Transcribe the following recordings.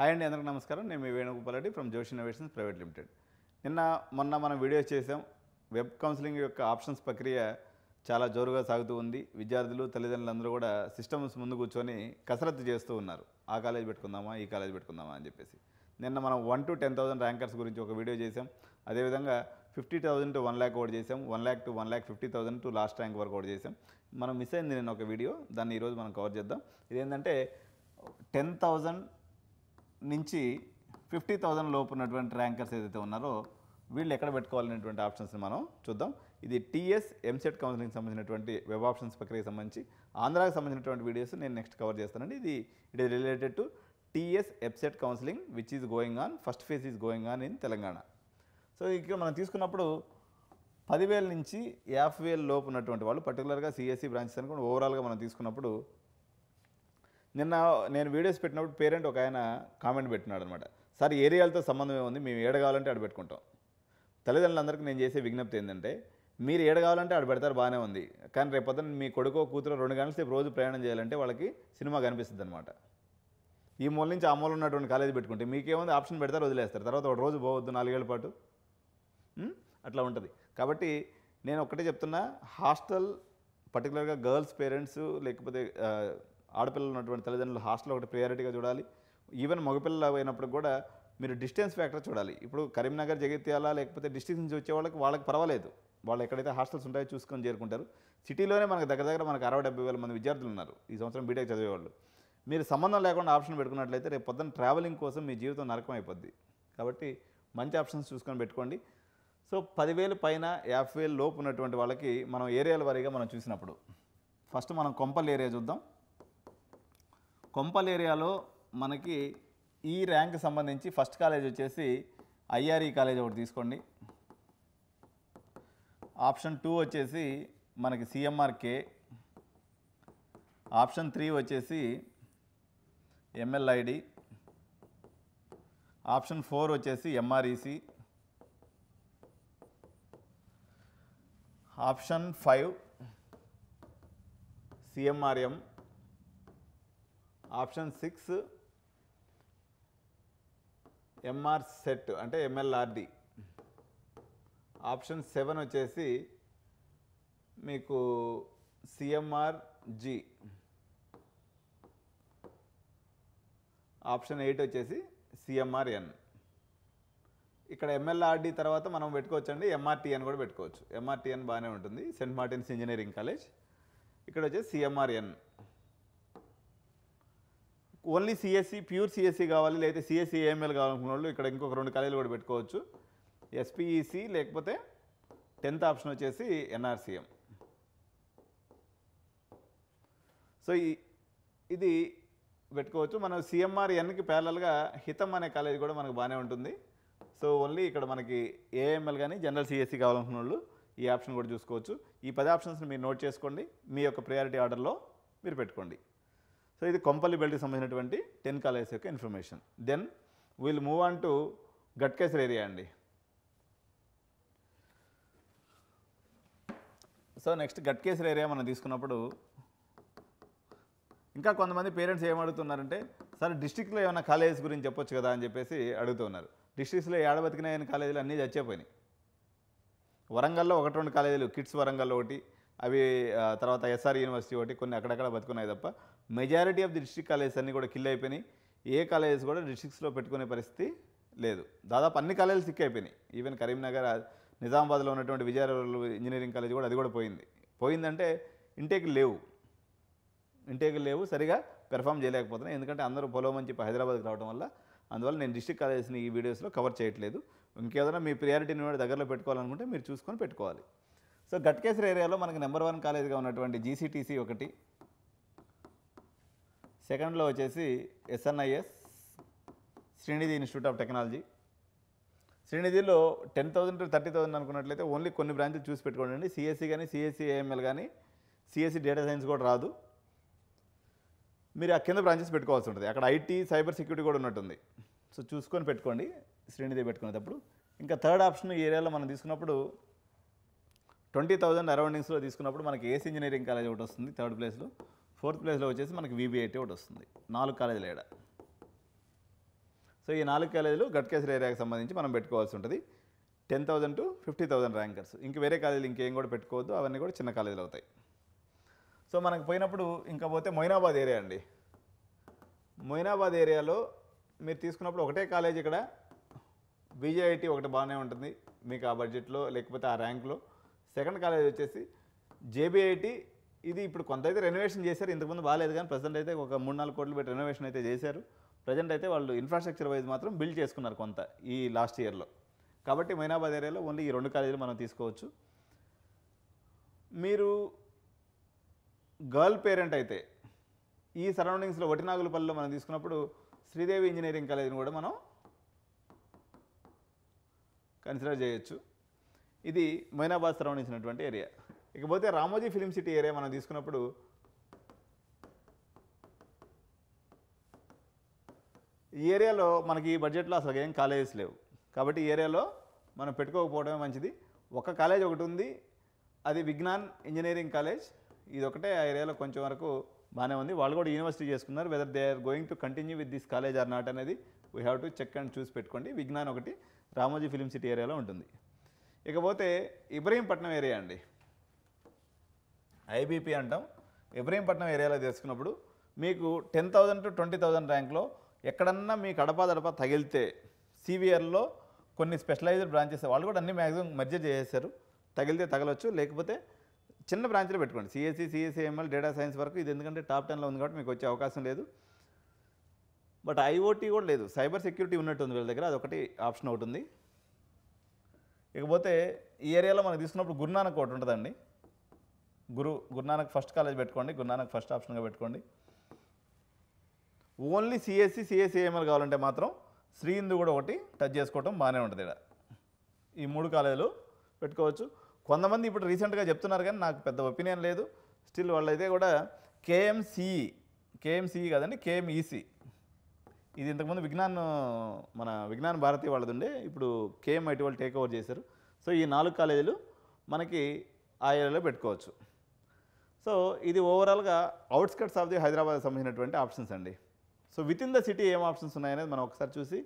hi అండి అందరికీ నమస్కారం నేను మీ Venugopal Reddy from Josh innovations private limited నిన్న మొన్న మనం వీడియో చేసాం వెబ్ కౌన్సిలింగ్ యొక్క ఆప్షన్స్ ప్రక్రియ చాలా జోరుగా సాగుతూ ఉంది విద్యార్థులు తల్లిదండ్రులందరూ కూడా సిస్టమ్స్ ముందు కూర్చొని కసరత్తు చేస్తూ ఉన్నారు ఆ కాలేజ్ పెట్టుకుందామా ఈ కాలేజ్ పెట్టుకుందామా అని చెప్పేసి నిన్న మనం one to ten thousand rankers గురించి ఒక వీడియో చేసాం అదేవిధంగా fifty thousand to one lakh ఒకటి చేసాం one lakh to one lakh fifty thousand to last rank వరకు ఒకటి చేసాం మనం మిస్ అయింది నేను ఒక వీడియో దాన్ని ఈరోజు మనం కవర్ చేద్దాం ఇదేంటంటే టెన్ థౌసండ్ నుంచి ఫిఫ్టీ థౌజండ్ లోపు ఉన్నటువంటి ర్యాంకర్స్ ఏదైతే ఉన్నారో వీళ్ళు ఎక్కడ పెట్టుకోవాలనేటువంటి ఆప్షన్స్ని మనం చూద్దాం ఇది టీఎస్ ఎంసెట్ కౌన్సిలింగ్ సంబంధించినటువంటి వెబ్ ఆప్షన్స్ ప్రక్రియకి సంబంధించి ఆంధ్రాకి సంబంధించినటువంటి వీడియోస్ నేను నెక్స్ట్ కవర్ చేస్తానండి ఇది it is related to TS EAPCET counselling which is going on first phase is going on in Telangana so ఇక్కడ మనం తీసుకున్నప్పుడు పదివేల నుంచి యాభై వేల లోపు ఉన్నటువంటి వాళ్ళు పర్టికులర్గా సిఎస్సి బ్రాంచెస్ అనుకుంటే ఓవరాల్గా మనం తీసుకున్నప్పుడు నిన్న నేను వీడియోస్ పెట్టినప్పుడు పేరెంట్ ఒక ఆయన కామెంట్ పెట్టినాడు అనమాట సార్ ఏరియాలతో సంబంధం ఏముంది మేము ఏడ కావాలంటే ఆడ పెట్టుకుంటాం తల్లిదండ్రులందరికీ నేను చేసే విజ్ఞప్తి ఏంటంటే మీరు ఏడ కావాలంటే ఆడ పెడతారు బాగానే ఉంది కానీ రేపొద్దున మీ కొడుకో కూతురు రెండు గంటల సేపు రోజు ప్రయాణం చేయాలంటే వాళ్ళకి సినిమా కనిపిస్తుంది అనమాట ఈ మూల నుంచి ఆ మూల ఉన్నటువంటి కాలేజీ పెట్టుకుంటే మీకేముంది ఆప్షన్ పెడతారు వదిలేస్తారు తర్వాత ఒక రోజు పోవద్దు నాలుగేళ్ల పాటు అట్లా ఉంటుంది కాబట్టి నేను ఒక్కటే చెప్తున్నా హాస్టల్ పర్టికులర్గా గర్ల్స్ పేరెంట్స్ లేకపోతే ఆడపిల్లలు ఉన్నటువంటి తల్లిదండ్రులు హాస్టల్ ఒకటి ప్రియారిటీగా చూడాలి ఈవెన్ మగపిల్లలు అయినప్పుడు కూడా మీరు డిస్టెన్స్ ఫ్యాక్టర్ చూడాలి ఇప్పుడు కరీంనగర్ జగిత్యాల లేకపోతే డిస్టెన్స్ నుంచి వచ్చే వాళ్ళకి వాళ్ళకి పర్వాలేదు వాళ్ళు ఎక్కడైతే హాస్టల్స్ ఉంటాయో చూసుకొని చేరుకుంటారు సిటీలోనే మనకు దగ్గర దగ్గర మనకు అరవై డెబ్బై వేల మంది విద్యార్థులు ఉన్నారు ఈ సంవత్సరం బీటెక్ చదివేవాళ్ళు మీరు సంబంధం లేకుండా ఆప్షన్ పెట్టుకున్నట్లయితే రేపు పొద్దున్న ట్రావెలింగ్ కోసం మీ జీవితం నరకం అయిపోద్ది కాబట్టి మంచి ఆప్షన్స్ చూసుకొని పెట్టుకోండి సో పదివేలు పైన యాభై వేలు లోపు ఉన్నటువంటి వాళ్ళకి మనం ఏరియాల వారీగా మనం చూసినప్పుడు ఫస్ట్ మనం కొంపల్ ఏరియా చూద్దాం కొంపల్ ఏరియాలో మనకి ఈ ర్యాంక్ సంబంధించి ఫస్ట్ కాలేజ్ వచ్చేసి ఐఆర్ఈ కాలేజ్ ఒకటి తీసుకోండి ఆప్షన్ టూ వచ్చేసి మనకి సిఎంఆర్కే ఆప్షన్ త్రీ వచ్చేసి ఎంఎల్ఐడి ఆప్షన్ ఫోర్ వచ్చేసి MREC option five CMRM option six MRCET అంటే ఎంఎల్ఆర్డి ఆప్షన్ సెవెన్ వచ్చేసి మీకు సిఎంఆర్ జి ఆప్షన్ ఎయిట్ వచ్చేసి సిఎంఆర్ఎన్ ఇక్కడ ఎంఎల్ఆర్డి తర్వాత మనం పెట్టుకోవచ్చండి ఎంఆర్టీఎన్ కూడా పెట్టుకోవచ్చు ఎంఆర్టీఎన్ బాగానే ఉంటుంది సెంట్ మార్టిన్స్ ఇంజనీరింగ్ కాలేజ్ ఇక్కడ వచ్చేసి CMRN only CSE pure CSE కావాలి లేకపోతే సిఎస్సి ఏఎంఎల్ కావాలనుకున్న వాళ్ళు ఇక్కడ ఇంకొక రెండు కాలేజీలు కూడా పెట్టుకోవచ్చు ఎస్పీఈసి లేకపోతే టెన్త్ ఆప్షన్ వచ్చేసి ఎన్ఆర్సీఎం సో ఇది పెట్టుకోవచ్చు మనం సిఎంఆర్ ఎన్కి ప్యారల్గా హితం అనే కాలేజ్ కూడా మనకు బాగానే ఉంటుంది సో ఓన్లీ ఇక్కడ మనకి ఏఎంఎల్ కానీ జనరల్ సిఎస్సి కావాలనుకున్న వాళ్ళు ఈ ఆప్షన్ కూడా చూసుకోవచ్చు ఈ పది ఆప్షన్స్ని మీరు నోట్ చేసుకోండి మీ యొక్క ప్రయారిటీ ఆర్డర్లో మీరు పెట్టుకోండి సో ఇది కొంపల్లి బెల్ట్కి సంబంధించినటువంటి టెన్ కాలేజెస్ యొక్క information then we'll move on to Ghatkesar area అండి సో నెక్స్ట్ గట్కేసర్ ఏరియా మనం తీసుకున్నప్పుడు ఇంకా కొంతమంది పేరెంట్స్ ఏమడుగుతున్నారంటే సార్ డిస్టిక్లో ఏమైనా కాలేజెస్ గురించి చెప్పొచ్చు కదా అని చెప్పేసి అడుగుతున్నారు డిస్ట్రిక్ట్స్లో అయిన కాలేజీలు అన్నీ చచ్చిపోయినాయి వరంగల్లో ఒకటి రెండు కాలేజీలు కిడ్స్ వరంగల్ ఒకటి అవి తర్వాత ఎస్ఆర్ యూనివర్సిటీ ఒకటి కొన్ని అక్కడక్కడ బతుకున్నాయి తప్ప majority of the district colleges అన్నీ కూడా కిల్ అయిపోయినాయి ఏ కాలేజెస్ కూడా డిస్ట్రిక్ట్స్లో పెట్టుకునే పరిస్థితి లేదు దాదాపు అన్ని కాలేజీలు సిక్ అయిపోయినాయి ఈవెన్ కరీంనగర్ నిజామాబాద్లో ఉన్నటువంటి విజయవాడలో ఇంజనీరింగ్ కాలేజ్ కూడా అది కూడా పోయింది పోయిందంటే ఇంటేక్ లేవు ఇంటేక్ లేవు సరిగా పెర్ఫామ్ చేయలేకపోతున్నాయి ఎందుకంటే అందరూ పొలవమని చెప్పి హైదరాబాద్కి రావడం వల్ల అందువల్ల నేను డిస్ట్రిక్ట్ కాలేజెస్ని ఈ వీడియోస్లో కవర్ చేయట్లేదు ఇంకేదైనా మీ ప్రియారిటీని కూడా దగ్గరలో పెట్టుకోవాలనుకుంటే మీరు చూసుకొని పెట్టుకోవాలి సో గట్కేశ్వర ఏరియాలో మనకి నెంబర్ వన్ కాలేజ్గా ఉన్నటువంటి జీసీటీసీ ఒకటి సెకండ్లో వచ్చేసి SNIS Srinidhi institute of technology శ్రీనిధిలో ten thousand to thirty thousand అనుకున్నట్లయితే ఓన్లీ కొన్ని బ్రాంచ్లు చూసి పెట్టుకోండి సిఎస్సి కానీ సిఎస్సి ఏఎంఎల్ కానీ సిఎస్సి డేటా సైన్స్ కూడా రాదు మీరు ఆ కింద బ్రాంచెస్ పెట్టుకోవాల్సి ఉంటుంది అక్కడ ఐటీ సైబర్ సెక్యూరిటీ కూడా ఉన్నట్టుంది సో చూసుకొని పెట్టుకోండి శ్రీనిధి పెట్టుకునేటప్పుడు ఇంకా థర్డ్ ఆప్షన్ ఈ ఏరియాలో మనం తీసుకున్నప్పుడు ట్వంటీ థౌజండ్ అరౌండింగ్స్లో తీసుకున్నప్పుడు మనకి ఏసీ ఇంజనీరింగ్ కాలేజ్ ఒకటి వస్తుంది థర్డ్ ప్లేస్లో ఫోర్త్ ప్లేస్లో వచ్చేసి మనకి విబిఐటీ ఒకటి వస్తుంది నాలుగు కాలేజీలు ఏడా సో ఈ నాలుగు కాలేజీలు గట్కేశ్వర ఏరియాకి సంబంధించి మనం పెట్టుకోవాల్సి ఉంటుంది ten thousand to fifty thousand rankers ఇంక వేరే కాలేజీలు ఇంకేం కూడా పెట్టుకోవద్దు అవన్నీ కూడా చిన్న కాలేజీలు అవుతాయి సో మనకు పోయినప్పుడు ఇంకా పోతే మొయినాబాద్ ఏరియా అండి మొయినాబాద్ ఏరియాలో మీరు తీసుకున్నప్పుడు ఒకటే కాలేజ్ ఇక్కడ విజేఐటీ ఒకటి బాగానే ఉంటుంది మీకు ఆ బడ్జెట్లో లేకపోతే ఆ ర్యాంక్లో సెకండ్ కాలేజ్ వచ్చేసి జేబీఐటీ ఇది ఇప్పుడు కొంత అయితే రెనోవేషన్ చేశారు ఇంతకుముందు బాగాలేదు కానీ ప్రజెంట్ అయితే ఒక మూడు నాలుగు కోట్లు పెట్టి రెనోవేషన్ అయితే చేశారు ప్రజెంట్ అయితే వాళ్ళు ఇన్ఫ్రాస్ట్రక్చర్ వైజ్ మాత్రం బిల్డ్ చేసుకున్నారు కొంత ఈ లాస్ట్ ఇయర్లో కాబట్టి మైనాబాద్ ఏరియాలో ఓన్లీ ఈ రెండు కాలేజీలు మనం తీసుకోవచ్చు మీరు గర్ల్ పేరెంట్ అయితే ఈ సరౌండింగ్స్లో వటినాగులపల్లిలో మనం తీసుకున్నప్పుడు శ్రీదేవి ఇంజనీరింగ్ కాలేజీని కూడా మనం కన్సిడర్ చేయొచ్చు ఇది మైనాబాద్ సరౌండింగ్స్ ఉన్నటువంటి ఏరియా ఇకపోతే రామోజీ ఫిలిం సిటీ ఏరియా మనం తీసుకున్నప్పుడు ఈ ఏరియాలో మనకి ఈ బడ్జెట్లో అసలు ఏం కాలేజెస్ లేవు కాబట్టి ఈ ఏరియాలో మనం పెట్టుకోకపోవడమే మంచిది ఒక కాలేజ్ ఒకటి ఉంది అది విజ్ఞాన్ ఇంజనీరింగ్ కాలేజ్ ఇది ఒకటే ఆ ఏరియాలో కొంచెం వరకు బాగానే ఉంది వాళ్ళు కూడా యూనివర్సిటీ చేసుకున్నారు whether they are going to continue with this college or not అనేది we have to check and చూసి పెట్టుకోండి విజ్ఞాన్ ఒకటి రామోజీ ఫిలిం సిటీ ఏరియాలో ఉంటుంది ఇకపోతే ఇబ్రహీంపట్నం ఏరియా అండి ఐబీపీ అంటాం ఇబ్రహీంపట్నం ఏరియాలో తీసుకున్నప్పుడు మీకు ten thousand to twenty thousand ర్యాంక్లో ఎక్కడన్నా మీ కడప దడప తగిలితే సివిఆర్లో కొన్ని స్పెషలైజ్డ్ బ్రాంచెస్ వాళ్ళు కూడా అన్ని మ్యాక్సిమం మధ్య చేసేసారు తగిలితే తగలవచ్చు లేకపోతే చిన్న బ్రాంచ్లు పెట్టుకోండి సిఎస్సి సిఎస్సిఎంఎల్ డేటా సైన్స్ వరకు ఇది ఎందుకంటే టాప్ టెన్లో ఉంది కాబట్టి మీకు వచ్చే అవకాశం లేదు బట్ ఐఓటీ కూడా లేదు సైబర్ సెక్యూరిటీ ఉన్నట్టు ఉంది వీళ్ళ దగ్గర అదొకటి ఆప్షన్ ఒకటి ఉంది ఇకపోతే ఈ ఏరియాలో మనకు తీసుకున్నప్పుడు గురునానక్ ఒకటి ఉంటుందండి గురు గురునానక్ ఫస్ట్ కాలేజ్ పెట్టుకోండి గురునానక్ ఫస్ట్ ఆప్షన్గా పెట్టుకోండి ఓన్లీ సిఎస్సి సిఎస్సిఎంఎల్ కావాలంటే మాత్రం శ్రీ హిందు కూడా ఒకటి టచ్ చేసుకోవటం బాగానే ఉంటుంది ఇక్కడ ఈ మూడు కాలేజీలు పెట్టుకోవచ్చు కొంతమంది ఇప్పుడు రీసెంట్గా చెప్తున్నారు కానీ నాకు పెద్ద ఒపీనియన్ లేదు స్టిల్ వాళ్ళైతే కూడా కేఎంసిఈ కేఎంసిఈ e, e కాదండి కేఎంఈసి e ఇది ఇంతకుముందు విజ్ఞాన్ మన విజ్ఞాన్ భారతి వాళ్ళది ఉండే ఇప్పుడు కేఎంఐటి వాళ్ళు టేక్ ఓవర్ చేశారు సో ఈ నాలుగు కాలేజీలు మనకి ఆ ఏరియాలో పెట్టుకోవచ్చు సో ఇది ఓవరాల్గా అవుట్స్కట్స్ ఆఫ్ ది హైదరాబాద్ సంబంధించినటువంటి ఆప్షన్స్ అండి so within the city ఏం ఆప్షన్స్ ఉన్నాయనేది మనం ఒకసారి చూసి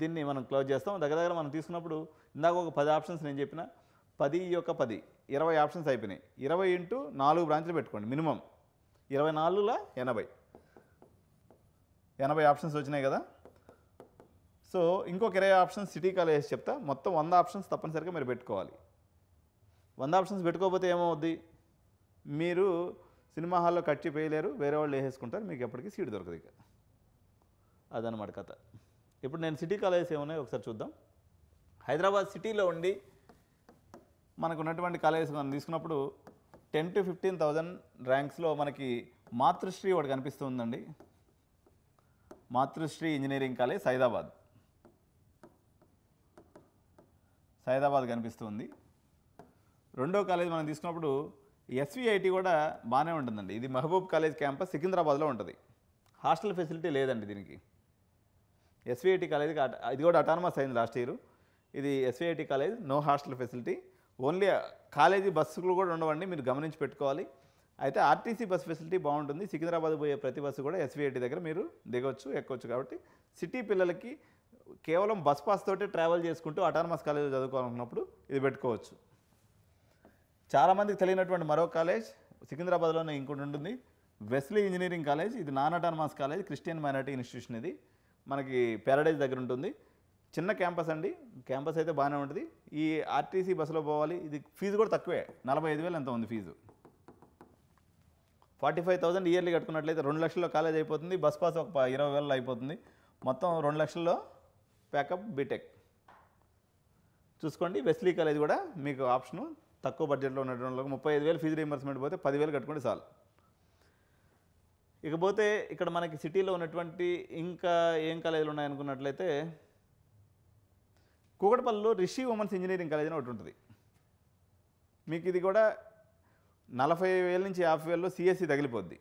దీన్ని మనం క్లోజ్ చేస్తాం దగ్గర దగ్గర మనం తీసుకున్నప్పుడు ఇందాక ఒక పది ఆప్షన్స్ నేను చెప్పిన పది యొక్క పది ఇరవై ఆప్షన్స్ అయిపోయినాయి ఇరవై ఇంటూ నాలుగు బ్రాంచ్లు పెట్టుకోండి మినిమం ఇరవై నాలుగుల ఎనభై ఎనభై ఆప్షన్స్ వచ్చినాయి కదా సో ఇంకొక ఇరవై ఆప్షన్స్ సిటీ కాలేజ్ చెప్తా మొత్తం వంద ఆప్షన్స్ తప్పనిసరిగా మీరు పెట్టుకోవాలి వంద ఆప్షన్స్ పెట్టుకోకపోతే ఏమవుద్ది మీరు సినిమా హాల్లో కట్ చేయలేరు వేరే వాళ్ళు వేసేసుకుంటారు మీకు ఎప్పటికీ సీట్ దొరకదు ఇక అదనమాట కథ ఇప్పుడు నేను సిటీ కాలేజెస్ ఏమున్నాయి ఒకసారి చూద్దాం హైదరాబాద్ సిటీలో ఉండి మనకు ఉన్నటువంటి కాలేజెస్ మనం తీసుకున్నప్పుడు టెన్ టు ఫిఫ్టీన్ థౌజండ్ ర్యాంక్స్లో మనకి మాతృశ్రీ ఒకటి కనిపిస్తుందండి మాతృశ్రీ ఇంజనీరింగ్ కాలేజ్ సైదాబాద్ సైదాబాద్ కనిపిస్తుంది రెండో కాలేజ్ మనం తీసుకున్నప్పుడు ఎస్విఐటి కూడా బాగానే ఉంటుందండి ఇది మహబూబ్ కాలేజ్ క్యాంపస్ సికింద్రాబాద్లో ఉంటుంది హాస్టల్ ఫెసిలిటీ లేదండి దీనికి ఎస్విఐటి కాలేజ్ ఇది కూడా అటానమస్ అయింది లాస్ట్ ఇయర్ ఇది SVIT college no hostel facility only college బస్సులు కూడా ఉండవండి మీరు గమనించి పెట్టుకోవాలి అయితే ఆర్టీసీ బస్ ఫెసిలిటీ బాగుంటుంది సికింద్రాబాద్ పోయే ప్రతి బస్సు కూడా ఎస్విఐటి దగ్గర మీరు దిగవచ్చు ఎక్కవచ్చు కాబట్టి సిటీ పిల్లలకి కేవలం బస్ పాస్ తోటే ట్రావెల్ చేసుకుంటూ అటానమస్ కాలేజ్ చదువుకోవాలనుకున్నప్పుడు ఇది పెట్టుకోవచ్చు చాలామందికి తెలియనటువంటి మరో కాలేజ్ సికింద్రాబాద్లోనే ఇంకోటి ఉంటుంది వెస్లీ ఇంజనీరింగ్ కాలేజ్ ఇది non autonomous college Christian minority institution ఇది మనకి ప్యారడైజ్ దగ్గర ఉంటుంది చిన్న క్యాంపస్ అండి క్యాంపస్ అయితే బాగానే ఉంటుంది ఈ ఆర్టీసీ బస్సులో పోవాలి ఇది ఫీజు కూడా తక్కువే నలభై ఐదు వేలు ఎంత ఉంది fees forty five thousand yearly కట్టుకున్నట్లయితే రెండు లక్షల్లో కాలేజ్ అయిపోతుంది బస్ పాస్ ఒక ఇరవై వేలలో అయిపోతుంది మొత్తం రెండు లక్షల్లో ప్యాకప్ బీటెక్ చూసుకోండి వెస్లీ కాలేజ్ కూడా మీకు ఆప్షను తక్కువ బడ్జెట్లో ఉన్నటువంటి వాళ్ళకి ముప్పై ఐదు వేలు ఫీజు రీఎంబర్స్మెంట్ పోతే పదివేలు కట్టుకుంటే చాలు ఇకపోతే ఇక్కడ మనకి సిటీలో ఉన్నటువంటి ఇంకా ఏం కాలేజీలు ఉన్నాయనుకున్నట్లయితే కూకటపల్లిలో రిషి ఉమెన్స్ ఇంజనీరింగ్ కాలేజ్ అని ఒకటి ఉంటుంది మీకు ఇది కూడా నలభై వేల నుంచి యాభై వేలలో సిఎస్సి e తగిలిపోద్ది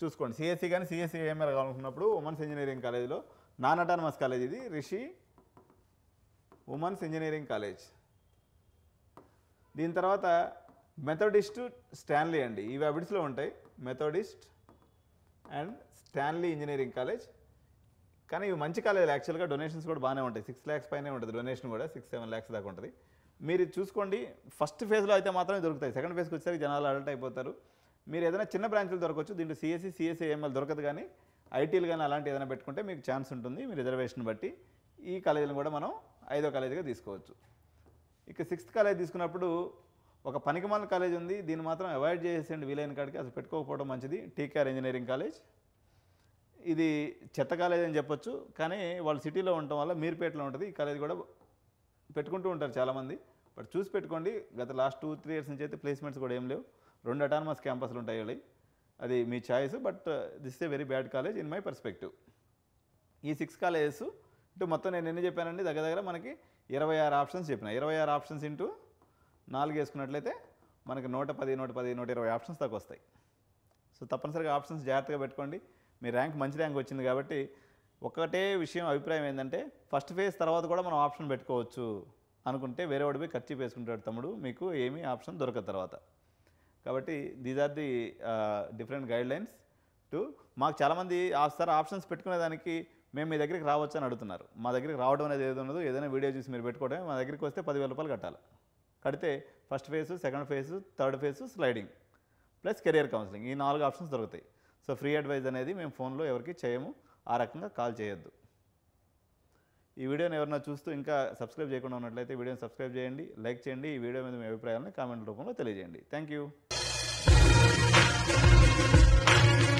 చూసుకోండి సిఎస్సి e కానీ సిఎస్సి ఏఎంఆర్ e కావాలనుకున్నప్పుడు ఉమెన్స్ ఇంజనీరింగ్ కాలేజీలో నాన్ అటానమస్ కాలేజ్ ఇది రిషి ఉమెన్స్ ఇంజనీరింగ్ కాలేజ్ దీని తర్వాత మెథడిస్ట్ స్టాన్లీ అండి ఇవి అబిడ్స్లో ఉంటాయి Methodist and Stanley engineering college కానీ ఇవి మంచి కాలేజీలు యాక్చువల్గా డొనేషన్స్ కూడా బాగానే ఉంటాయి సిక్స్ ల్యాక్స్ పైనే ఉంటుంది డొనేషన్ కూడా సిక్స్ సెవెన్ ల్యాక్స్ దాకా ఉంటుంది మీరు చూసుకోండి ఫస్ట్ ఫేజ్లో అయితే మాత్రమే దొరుకుతాయి సెకండ్ ఫేజ్కి వచ్చేసరికి జనాలు అడల్ట్ అయిపోతారు మీరు ఏదైనా చిన్న బ్రాంచ్లు దొరకవచ్చు దీంట్లో సిఎస్సి సిఎస్సి ఏఎంఎల్ దొరకదు కానీ ఐటీలు కానీ అలాంటి ఏదైనా పెట్టుకుంటే మీకు ఛాన్స్ ఉంటుంది మీ రిజర్వేషన్ బట్టి ఈ కాలేజీలను కూడా మనం ఐదో కాలేజీగా తీసుకోవచ్చు ఇక సిక్స్త్ కాలేజ్ తీసుకున్నప్పుడు ఒక పనికిమాల కాలేజ్ ఉంది దీన్ని మాత్రం అవాయిడ్ చేసేయండి వీలైన కాడికి అసలు పెట్టుకోకపోవడం మంచిది టీకేఆర్ ఇంజనీరింగ్ కాలేజ్ ఇది చెత్త కాలేజ్ అని చెప్పొచ్చు కానీ వాళ్ళు సిటీలో ఉండటం వల్ల మీర్పేటలో ఉంటుంది ఈ కాలేజ్ కూడా పెట్టుకుంటూ ఉంటారు చాలామంది బట్ చూసి పెట్టుకోండి గత లాస్ట్ టూ త్రీ ఇయర్స్ నుంచి అయితే ప్లేస్మెంట్స్ కూడా ఏం లేవు రెండు అటానమస్ క్యాంపస్లు ఉంటాయి వాళ్ళవి అది మీ choice but this a very bad college in my perspective ఈ సిక్స్ కాలేజెస్ ఇటు మొత్తం నేను ఎన్ని చెప్పానండి దగ్గర దగ్గర మనకి ఇరవై ఆరు ఆప్షన్స్ చెప్పిన ఇరవై ఆరు ఆప్షన్స్ ఇంటూ నాలుగు వేసుకున్నట్లయితే మనకి నూట పది నూట పది నూట ఇరవై ఆప్షన్స్ దాకా వస్తాయి సో తప్పనిసరిగా ఆప్షన్స్ జాగ్రత్తగా పెట్టుకోండి మీ ర్యాంక్ మంచి ర్యాంక్ వచ్చింది కాబట్టి ఒకటే విషయం అభిప్రాయం ఏంటంటే ఫస్ట్ ఫేజ్ తర్వాత కూడా మనం ఆప్షన్ పెట్టుకోవచ్చు అనుకుంటే వేరే పోయి ఖర్చు వేసుకుంటాడు తమ్ముడు మీకు ఏమీ ఆప్షన్ దొరకదు తర్వాత కాబట్టి these are the different guidelines to మాకు చాలామంది సార్ ఆప్షన్స్ పెట్టుకునే దానికి మేము మీ దగ్గరికి రావచ్చు అని అడుగుతున్నారు మా దగ్గరికి రావడం అనేది ఏదో ఉండదు ఏదైనా వీడియో చూసి మీరు పెట్టుకోవడమే మా దగ్గరికి వస్తే పదివేల రూపాయలు కట్టాలి కడితే first phase second phase third phase sliding plus career counselling ఈ నాలుగు ఆప్షన్స్ దొరుకుతాయి సో ఫ్రీ అడ్వైజ్ అనేది మేము ఫోన్లో ఎవరికి చేయము ఆ రకంగా కాల్ చేయొద్దు ఈ వీడియోని ఎవరైనా చూస్తూ ఇంకా సబ్స్క్రైబ్ చేయకుండా ఉన్నట్లయితే వీడియోని సబ్స్క్రైబ్ చేయండి లైక్ చేయండి ఈ వీడియో మీద మీ అభిప్రాయాలను కామెంట్ రూపంలో తెలియజేయండి థ్యాంక్ యూ